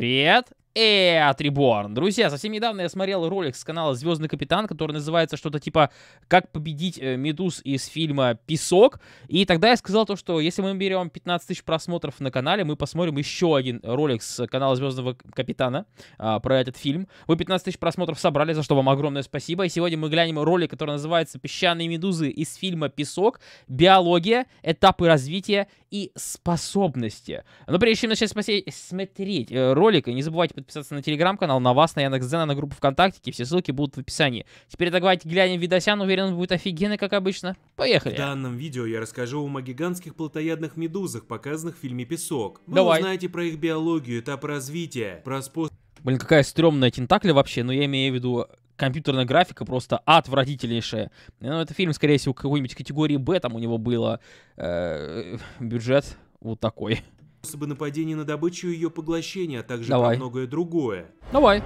Привет! Эт Реборн. Друзья, совсем недавно я смотрел ролик с канала Звездный Капитан, который называется что-то типа «Как победить э, медуз» из фильма «Песок». И тогда я сказал то, что если мы берем 15 тысяч просмотров на канале, мы посмотрим еще один ролик с канала Звездного Капитана а, про этот фильм. Вы 15 тысяч просмотров собрали, за что вам огромное спасибо. И сегодня мы глянем ролик, который называется «Песчаные медузы» из фильма «Песок. Биология. Этапы развития и способности. Но прежде чем начать смотреть э, ролик, не забывайте подписаться на телеграм-канал, на вас, на Яндекс.Дзена, на группу ВКонтакте. Все ссылки будут в описании. Теперь давайте глянем видосян. Уверен, он будет офигенный, как обычно. Поехали! В данном видео я расскажу вам о гигантских плотоядных медузах, показанных в фильме «Песок». Вы Давай. узнаете про их биологию, этап развития, про способ Блин, какая стрёмная тентакля вообще, но я имею в виду компьютерная графика просто отвратительнейшая. Ну, это фильм, скорее всего, какой-нибудь категории Б, там у него было э, бюджет вот такой. Способы нападения на добычу и ее поглощения, а также Давай. многое другое. Давай.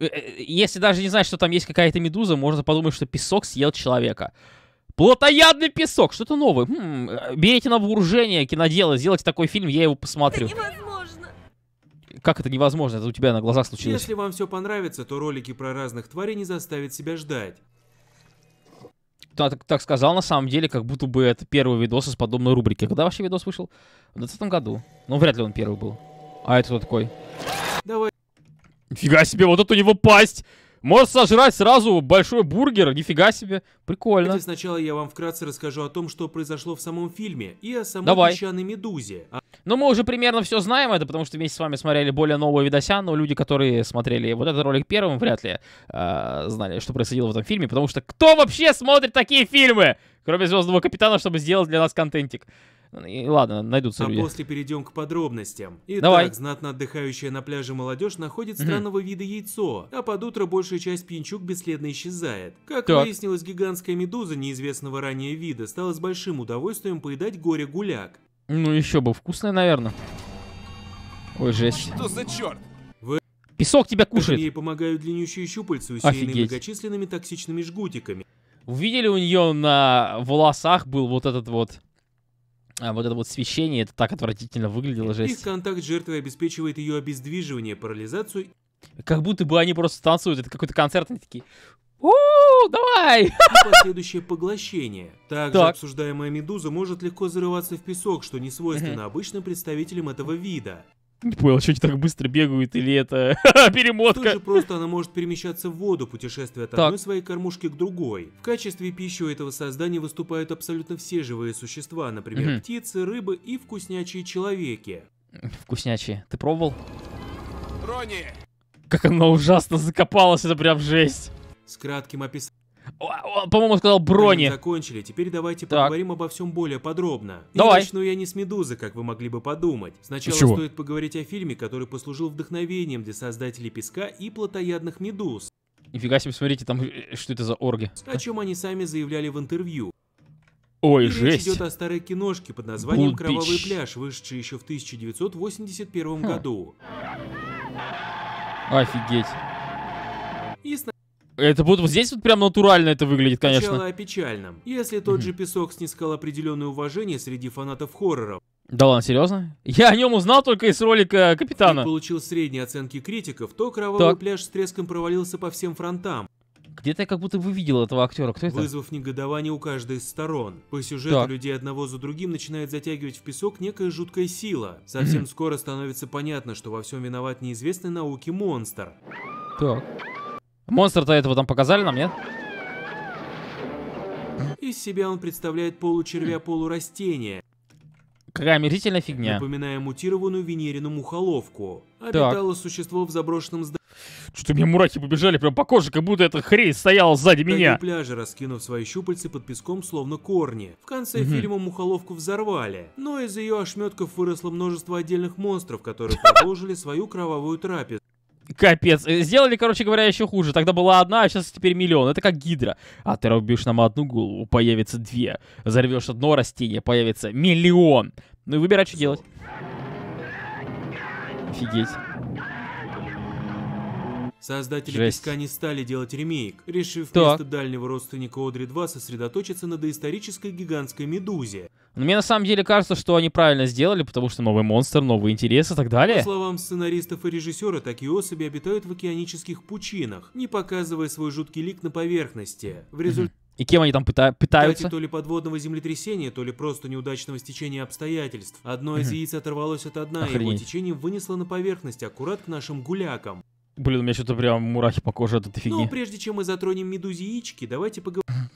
Э, э, если даже не знаешь, что там есть какая-то медуза, можно подумать, что песок съел человека. Плотоядный песок, что-то новое. Хм, берите на вооружение кинодело, сделайте такой фильм, я его посмотрю. Это невозможно. Как это невозможно? Это у тебя на глазах случилось. Если вам все понравится, то ролики про разных тварей не заставят себя ждать. так, так сказал, на самом деле, как будто бы это первый видос из подобной рубрики. Когда вообще видос вышел? В 2020 году. Ну, вряд ли он первый был. А это кто такой? Давай. Фига себе, вот это у него пасть! Может сожрать сразу большой бургер, нифига себе. Прикольно. Давайте сначала я вам вкратце расскажу о том, что произошло в самом фильме и о самой Давай. песчаной медузе. А ну, мы уже примерно все знаем это, потому что вместе с вами смотрели более новые видося, но люди, которые смотрели вот этот ролик первым, вряд ли э, знали, что происходило в этом фильме, потому что кто вообще смотрит такие фильмы, кроме «Звездного капитана», чтобы сделать для нас контентик? И ладно, найдутся а люди. А после перейдем к подробностям. Итак, Давай. знатно отдыхающая на пляже молодежь находит странного вида яйцо, а под утро большая часть пьянчук бесследно исчезает. Как так. выяснилось, гигантская медуза неизвестного ранее вида стала с большим удовольствием поедать горе-гуляк. Ну еще бы, вкусное, наверное. Ой, жесть. Что за черт? Песок тебя кушает. Ей помогают длиннющие щупальца, усеянные Офигеть. многочисленными токсичными жгутиками. Увидели у нее на волосах был вот этот вот а вот это вот свечение, это так отвратительно выглядело, жесть. Их контакт жертвы обеспечивает ее обездвиживание, парализацию. Как будто бы они просто танцуют, это какой-то концерт, они такие... У, давай! Следующее поглощение. Также так. обсуждаемая медуза может легко зарываться в песок, что не свойственно обычным представителям этого вида. Не понял, что они так быстро бегают, или это перемотка? Тут же просто она может перемещаться в воду, путешествуя от так. одной своей кормушки к другой. В качестве пищи у этого создания выступают абсолютно все живые существа, например, угу. птицы, рыбы и вкуснячие человеки. Вкуснячие. Ты пробовал? Рони! Как она ужасно закопалась, это прям жесть. С кратким описанием по-моему, сказал Брони. Мы закончили, теперь давайте так. поговорим обо всем более подробно. Давай. И начну я не с «Медузы», как вы могли бы подумать. Сначала Чего? стоит поговорить о фильме, который послужил вдохновением для создателей «Песка» и плотоядных «Медуз». Нифига себе, смотрите, там э, что это за орги. О чем они сами заявляли в интервью. Ой, и жесть. Речь идет о старой киношке под названием Bull «Кровавый пляж», вышедшей еще в 1981 хм. году. Офигеть. И с это вот здесь вот прям натурально это выглядит, конечно. Сначала о печальном. Если тот же песок снискал определенное уважение среди фанатов хорроров, да ладно, серьезно? Я о нем узнал только из ролика Капитана. И получил средние оценки критиков, то Кровавый так. пляж с треском провалился по всем фронтам. Где-то я как будто видел этого актера. Кто это? Вызвав негодование у каждой из сторон. По сюжету так. людей одного за другим начинает затягивать в песок некая жуткая сила. Совсем скоро становится понятно, что во всем виноват неизвестный науке монстр. Так. Монстра-то этого там показали нам, нет? Из себя он представляет получервя-полурастения. Какая омерзительная фигня. Напоминая мутированную венерину мухоловку. Обитало так. существо в заброшенном здании. Что-то мне мурахи побежали прям по коже, как будто эта хрень стояла сзади меня. На пляже раскинув свои щупальцы под песком, словно корни. В конце угу. фильма мухоловку взорвали, но из ее ошметков выросло множество отдельных монстров, которые продолжили свою кровавую трапезу. Капец. Э, сделали, короче говоря, еще хуже. Тогда была одна, а сейчас теперь миллион. Это как гидра. А ты рубишь нам одну голову, появится две. Взорвешь одно растение, появится миллион. Ну и выбирать, что делать. Офигеть. Создатели Жесть. песка не стали делать ремейк, решив так. вместо дальнего родственника Одри 2 сосредоточиться на доисторической гигантской медузе. Ну, мне на самом деле кажется, что они правильно сделали, потому что новый монстр, новые интересы и так далее. По словам сценаристов и режиссера, такие особи обитают в океанических пучинах, не показывая свой жуткий лик на поверхности. В результате... И кем они там пыта пытаются? Кстати, то ли подводного землетрясения, то ли просто неудачного стечения обстоятельств. Одно из яиц оторвалось от дна, и его течение вынесло на поверхность, аккурат к нашим гулякам. Блин, у меня что-то прям мурахи по коже от этой ну, фигни. Ну, прежде чем мы затронем медузиички, давайте поговорим...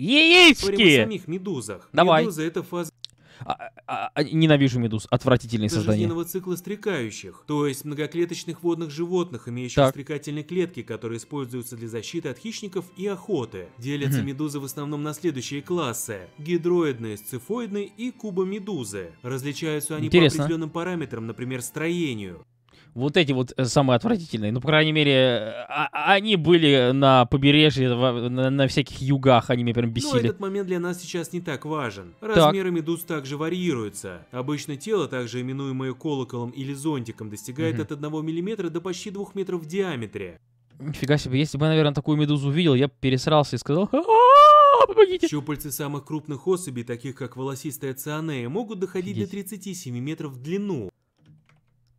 Яички! о самих медузах. Давай. Медуза — это фаза... А, а, ненавижу медуз, отвратительные создания. жизненного цикла стрекающих, то есть многоклеточных водных животных, имеющих так. стрекательные клетки, которые используются для защиты от хищников и охоты. Делятся медузы в основном на следующие классы. Гидроидные, сцифоидные и кубомедузы. Различаются они Интересно. по определенным параметрам, например, строению вот эти вот э, самые отвратительные, ну, по крайней мере, а, а, они были на побережье, на, на всяких югах, они меня прям бесили. Но этот момент для нас сейчас не так важен. Размеры так. медуз также варьируются. Обычно тело, также именуемое колоколом или зонтиком, достигает угу. от 1 мм до почти 2 метров в диаметре. Нифига себе, если бы я, наверное, такую медузу увидел, я пересрался и сказал... «А, помогите. Щупальцы самых крупных особей, таких как волосистая цианея, могут доходить Идите. до 37 метров в длину.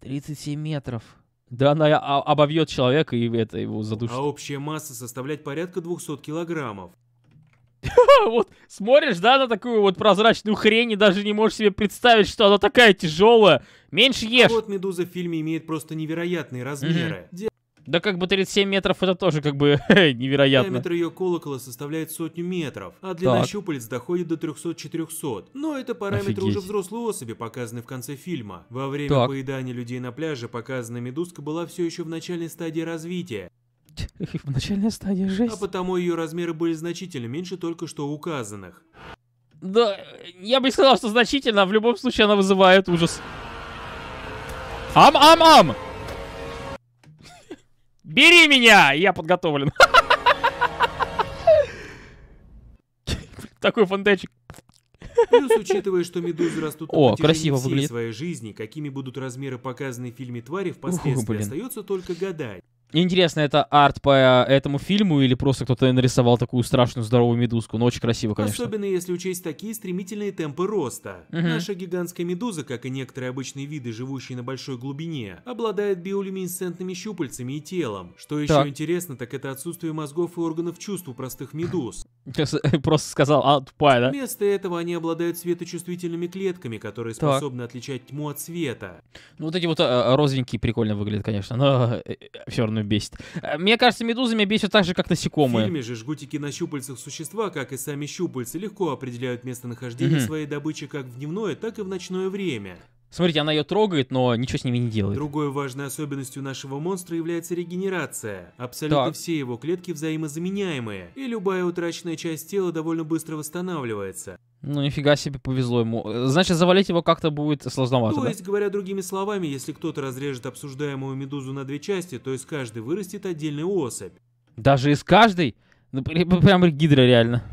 37 метров. Да она обовьет человека, и это его задушит. А общая масса составляет порядка 200 килограммов. Вот смотришь, да, на такую вот прозрачную хрень и даже не можешь себе представить, что она такая тяжелая. Меньше ешь. А вот медуза в фильме имеет просто невероятные размеры. Да как бы 37 метров это тоже как бы невероятно. Диаметр ее колокола составляет сотню метров, а длина так. щупалец доходит до 300-400. Но это параметры Офигеть. уже взрослой особи, показаны в конце фильма. Во время так. поедания людей на пляже показана медузка была все еще в начальной стадии развития. В начальной стадии жесть. А потому ее размеры были значительно меньше только что указанных. Да, я бы не сказал, что значительно, а в любом случае она вызывает ужас. Ам-ам-ам! Бери меня! Я подготовлен. Такой фонтанчик. Плюс, учитывая, что медузы растут О, на красиво всей выглядит. своей жизни, какими будут размеры показанные в фильме твари, впоследствии Ух, остается только гадать интересно, это арт по э, этому фильму или просто кто-то нарисовал такую страшную здоровую медузку? Но ну, очень красиво, конечно. Особенно если учесть такие стремительные темпы роста. Угу. Наша гигантская медуза, как и некоторые обычные виды, живущие на большой глубине, обладает биолюминесцентными щупальцами и телом. Что еще так. интересно, так это отсутствие мозгов и органов чувств у простых медуз. Просто сказал а «отпай», да? Вместо этого они обладают светочувствительными клетками, которые так. способны отличать тьму от света. Ну, вот эти вот а, розовенькие прикольно выглядят, конечно, но все э, равно бесит. Мне кажется, медузы меня бесят так же, как насекомые. В фильме же жгутики на щупальцах существа, как и сами щупальцы, легко определяют местонахождение угу. своей добычи как в дневное, так и в ночное время. Смотрите, она ее трогает, но ничего с ними не делает. Другой важной особенностью нашего монстра является регенерация. Абсолютно так. все его клетки взаимозаменяемые, и любая утраченная часть тела довольно быстро восстанавливается. Ну нифига себе повезло ему. Значит, завалить его как-то будет сложновато, То да? есть, говоря другими словами, если кто-то разрежет обсуждаемую медузу на две части, то из каждой вырастет отдельная особь. Даже из каждой? Ну прям гидра реально.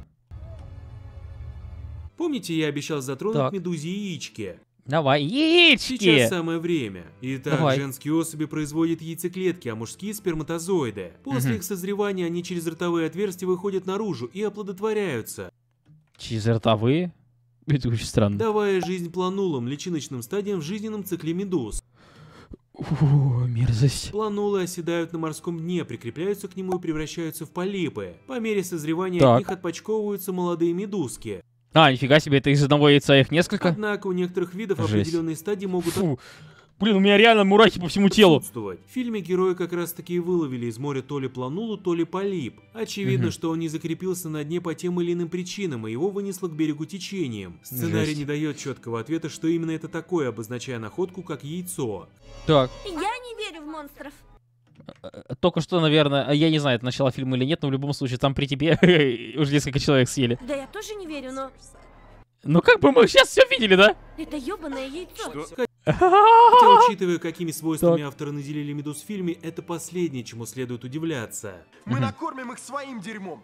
Помните, я обещал затронуть так. медузе яички? Давай, яички! Сейчас самое время. Итак, Давай. женские особи производят яйцеклетки, а мужские сперматозоиды. После угу. их созревания они через ротовые отверстия выходят наружу и оплодотворяются. Через ротовые? Это очень странно. Давая жизнь планулам, личиночным стадиям в жизненном цикле медуз. О, мерзость. Планулы оседают на морском дне, прикрепляются к нему и превращаются в полипы. По мере созревания так. от них отпочковываются молодые медузки. А, нифига себе, это из одного яйца их несколько? Однако у некоторых видов Жесть. определенные стадии могут... Фу. Блин, у меня реально мурахи по всему телу. В фильме герои как раз таки и выловили из моря то ли планулу, то ли полип. Очевидно, угу. что он не закрепился на дне по тем или иным причинам, и а его вынесло к берегу течением. Сценарий Жесть. не дает четкого ответа, что именно это такое, обозначая находку как яйцо. Так. Я не верю в монстров только что, наверное, э, я не знаю, это начало фильма или нет, но в любом случае там при тебе уже несколько человек съели. Да я тоже не верю, но... Ну как бы мы сейчас все видели, да? Это ебаное яйцо. Что? Хотя, учитывая, какими свойствами авторы наделили медуз в фильме, это последнее, чему следует удивляться. Мы накормим их своим дерьмом.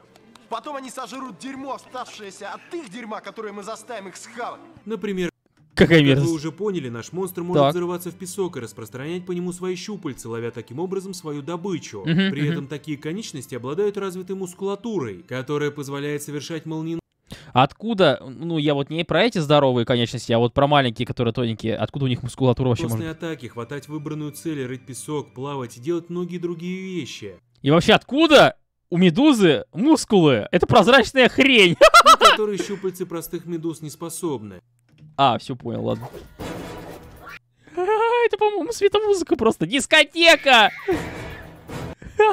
Потом они сожрут дерьмо, оставшееся от их дерьма, которое мы заставим их схавать. Например, Какая как мерзость. вы уже поняли, наш монстр может так. взрываться в песок и распространять по нему свои щупальца, ловя таким образом свою добычу. Угу, При угу. этом такие конечности обладают развитой мускулатурой, которая позволяет совершать молниеносные Откуда, ну я вот не про эти здоровые конечности, а вот про маленькие, которые тоненькие, откуда у них мускулатура вообще После может... атаки, хватать выбранную цель, рыть песок, плавать и делать многие другие вещи. И вообще откуда у медузы мускулы? Это прозрачная хрень! Ну, которые щупальцы простых медуз не способны. А, все понял, ладно. это, по-моему, светомузыка просто. Дискотека!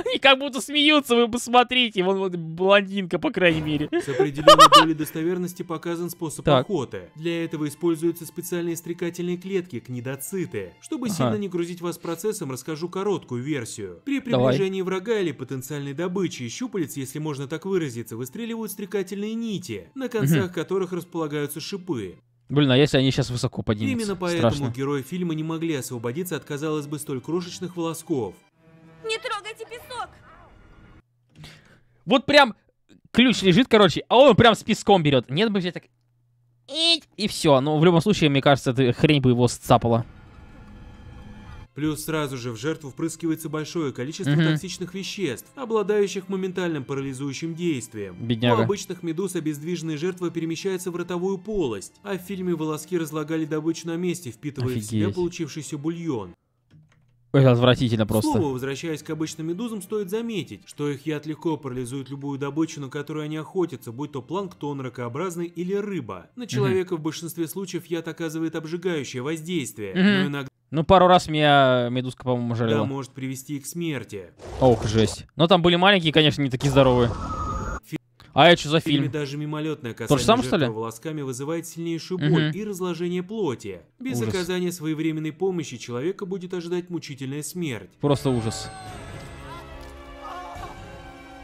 Они как будто смеются, вы посмотрите. Вон, вот блондинка, по крайней мере. С определенной долей достоверности показан способ так. охоты. Для этого используются специальные стрекательные клетки, кнедоциты. Чтобы ага. сильно не грузить вас процессом, расскажу короткую версию. При приближении Давай. врага или потенциальной добычи щупалец, если можно так выразиться, выстреливают стрекательные нити, на концах угу. которых располагаются шипы. Блин, а если они сейчас высоко поднимутся? Именно поэтому Страшно. герои фильма не могли освободиться от, казалось бы, столь крошечных волосков. Не трогайте песок! Вот прям ключ лежит, короче, а он прям с песком берет. Нет бы взять так... И все. Но ну, в любом случае, мне кажется, хрень бы его сцапала. Плюс сразу же в жертву впрыскивается большое количество угу. токсичных веществ, обладающих моментальным парализующим действием. Бедняга. У обычных медуз обездвиженная жертва перемещается в ротовую полость, а в фильме волоски разлагали добычу на месте, впитывая Офигеть. в себя получившийся бульон. Это отвратительно просто. Слово, возвращаясь к обычным медузам, стоит заметить, что их яд легко парализует любую добычу, на которую они охотятся, будь то планктон, ракообразный или рыба. На человека угу. в большинстве случаев яд оказывает обжигающее воздействие, угу. но иногда ну, пару раз меня медузка, по-моему, жалила. Да, может привести к смерти. Ох, жесть. Но там были маленькие, конечно, не такие здоровые. А это что за фильм? фильм? даже мимолетное касание же сам, что ли? волосками вызывает сильнейшую боль угу. и разложение плоти. Без ужас. оказания своевременной помощи человека будет ожидать мучительная смерть. Просто ужас.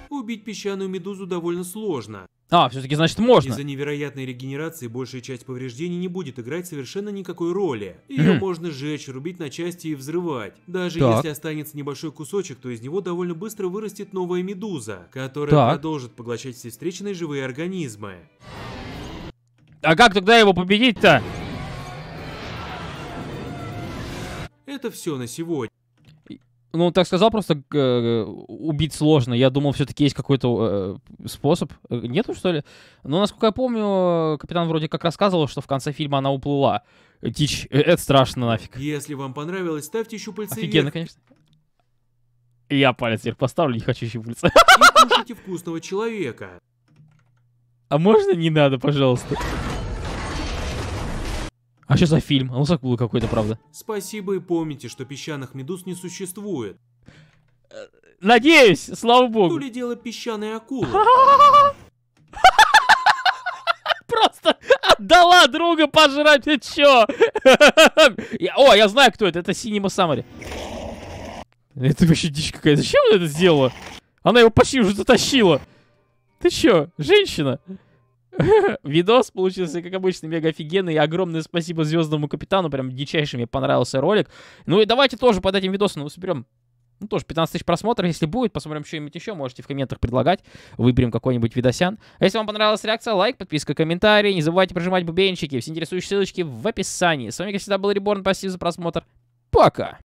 Убить песчаную медузу довольно сложно. А, все-таки значит можно. Из-за невероятной регенерации большая часть повреждений не будет играть совершенно никакой роли. Ее можно сжечь, рубить на части и взрывать. Даже так. если останется небольшой кусочек, то из него довольно быстро вырастет новая медуза, которая так. продолжит поглощать все встречные живые организмы. А как тогда его победить-то? Это все на сегодня. Ну, так сказал, просто э, убить сложно. Я думал, все-таки есть какой-то э, способ. Э, нету, что ли? Но, насколько я помню, капитан вроде как рассказывал, что в конце фильма она уплыла. Дичь, это страшно нафиг. Если вам понравилось, ставьте щупальцы Офигенно, вверх. конечно. Я палец вверх поставлю, не хочу еще пальцы. И кушайте вкусного человека. А можно не надо, пожалуйста? А что за фильм? А ну акулы какой-то, правда. Спасибо и помните, что песчаных медуз не существует. Надеюсь, слава богу. То ли дело песчаные акулы. Просто отдала друга пожрать, ты чё? О, я знаю, кто это, это Синема Самари. Это вообще дичь какая Зачем она это сделала? Она его почти уже затащила. Ты чё, женщина? Видос получился, как обычно, мега офигенный. огромное спасибо Звездному Капитану. Прям дичайший мне понравился ролик. Ну и давайте тоже под этим видосом ну, соберем ну, тоже 15 тысяч просмотров. Если будет, посмотрим что-нибудь еще. Можете в комментах предлагать. Выберем какой-нибудь видосян. А если вам понравилась реакция, лайк, подписка, комментарий. Не забывайте прожимать бубенчики. Все интересующие ссылочки в описании. С вами, как всегда, был Реборн. Спасибо за просмотр. Пока!